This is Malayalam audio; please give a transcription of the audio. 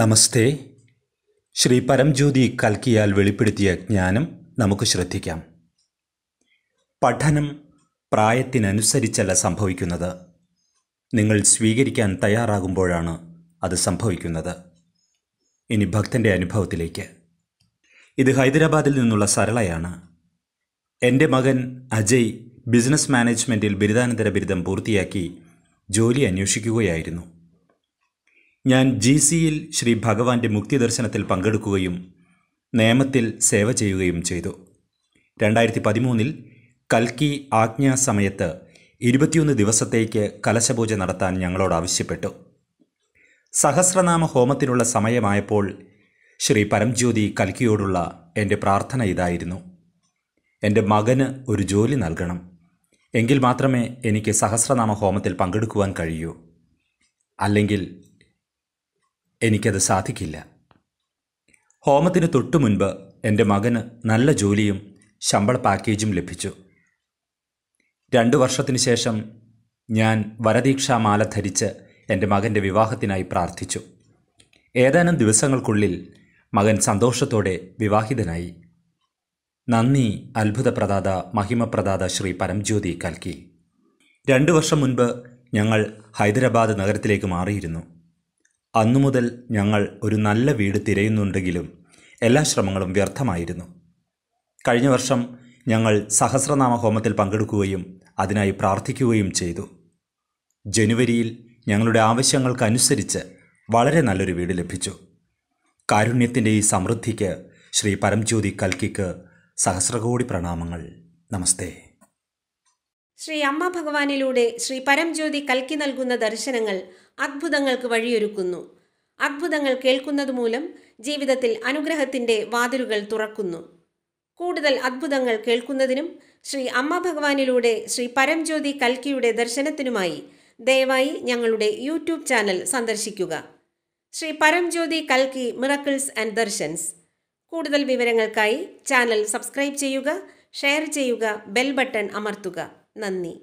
നമസ്തേ ശ്രീ പരംജ്യോതി കൽക്കിയാൽ വെളിപ്പെടുത്തിയ ജ്ഞാനം നമുക്ക് ശ്രദ്ധിക്കാം പഠനം പ്രായത്തിനനുസരിച്ചല്ല സംഭവിക്കുന്നത് നിങ്ങൾ സ്വീകരിക്കാൻ തയ്യാറാകുമ്പോഴാണ് അത് സംഭവിക്കുന്നത് ഇനി ഭക്തൻ്റെ അനുഭവത്തിലേക്ക് ഇത് ഹൈദരാബാദിൽ നിന്നുള്ള സരളയാണ് എൻ്റെ മകൻ അജയ് ബിസിനസ് മാനേജ്മെൻറ്റിൽ ബിരുദാനന്തര ബിരുദം പൂർത്തിയാക്കി ജോലി അന്വേഷിക്കുകയായിരുന്നു ഞാൻ ജി സിയിൽ ശ്രീ ഭഗവാന്റെ മുക്തിദർശനത്തിൽ പങ്കെടുക്കുകയും നേമത്തിൽ സേവ ചെയ്യുകയും ചെയ്തു രണ്ടായിരത്തി പതിമൂന്നിൽ കൽക്കി സമയത്ത് ഇരുപത്തിയൊന്ന് ദിവസത്തേക്ക് കലശപൂജ നടത്താൻ ഞങ്ങളോട് ആവശ്യപ്പെട്ടു സഹസ്രനാമ ഹോമത്തിനുള്ള സമയമായപ്പോൾ ശ്രീ പരംജ്യോതി കൽക്കിയോടുള്ള എൻ്റെ പ്രാർത്ഥന ഇതായിരുന്നു എൻ്റെ മകന് ഒരു ജോലി നൽകണം എങ്കിൽ മാത്രമേ എനിക്ക് സഹസ്രനാമ ഹോമത്തിൽ പങ്കെടുക്കുവാൻ കഴിയൂ അല്ലെങ്കിൽ എനിക്കത് സാധിക്കില്ല ഹോമത്തിന് തൊട്ടു മുൻപ് എൻ്റെ മകന് നല്ല ജോലിയും ശമ്പള പാക്കേജും ലഭിച്ചു രണ്ടു വർഷത്തിനു ശേഷം ഞാൻ വരദീക്ഷാമാല ധരിച്ച് എൻ്റെ മകൻ്റെ വിവാഹത്തിനായി പ്രാർത്ഥിച്ചു ഏതാനും ദിവസങ്ങൾക്കുള്ളിൽ മകൻ സന്തോഷത്തോടെ വിവാഹിതനായി നന്ദി അത്ഭുതപ്രദാത മഹിമപ്രദാത ശ്രീ പരംജ്യോതി കൽക്കി രണ്ടു വർഷം മുൻപ് ഞങ്ങൾ ഹൈദരാബാദ് നഗരത്തിലേക്ക് മാറിയിരുന്നു അന്നുമുതൽ ഞങ്ങൾ ഒരു നല്ല വീട് തിരയുന്നുണ്ടെങ്കിലും എല്ലാ ശ്രമങ്ങളും വ്യർത്ഥമായിരുന്നു കഴിഞ്ഞ വർഷം ഞങ്ങൾ സഹസ്രനാമ ഹോമത്തിൽ പങ്കെടുക്കുകയും അതിനായി പ്രാർത്ഥിക്കുകയും ചെയ്തു ജനുവരിയിൽ ഞങ്ങളുടെ ആവശ്യങ്ങൾക്കനുസരിച്ച് വളരെ നല്ലൊരു വീട് ലഭിച്ചു കാരുണ്യത്തിൻ്റെ ഈ സമൃദ്ധിക്ക് ശ്രീ പരംജ്യോതി കൽക്കിക്ക് സഹസ്രകോടി പ്രണാമങ്ങൾ നമസ്തേ ശ്രീ അമ്മ ഭഗവാനിലൂടെ ശ്രീ പരംജ്യോതി കൽക്കി നൽകുന്ന ദർശനങ്ങൾ അത്ഭുതങ്ങൾക്ക് വഴിയൊരുക്കുന്നു അത്ഭുതങ്ങൾ കേൾക്കുന്നത് മൂലം ജീവിതത്തിൽ അനുഗ്രഹത്തിൻ്റെ വാതിലുകൾ തുറക്കുന്നു കൂടുതൽ അത്ഭുതങ്ങൾ കേൾക്കുന്നതിനും ശ്രീ അമ്മ ഭഗവാനിലൂടെ ശ്രീ പരംജ്യോതി കൽക്കിയുടെ ദർശനത്തിനുമായി ദയവായി ഞങ്ങളുടെ യൂട്യൂബ് ചാനൽ സന്ദർശിക്കുക ശ്രീ പരംജ്യോതി കൽക്കി മിറക്കിൾസ് ആൻഡ് ദർശൻസ് കൂടുതൽ വിവരങ്ങൾക്കായി ചാനൽ സബ്സ്ക്രൈബ് ചെയ്യുക ഷെയർ ചെയ്യുക ബെൽ ബട്ടൺ അമർത്തുക നന്ദി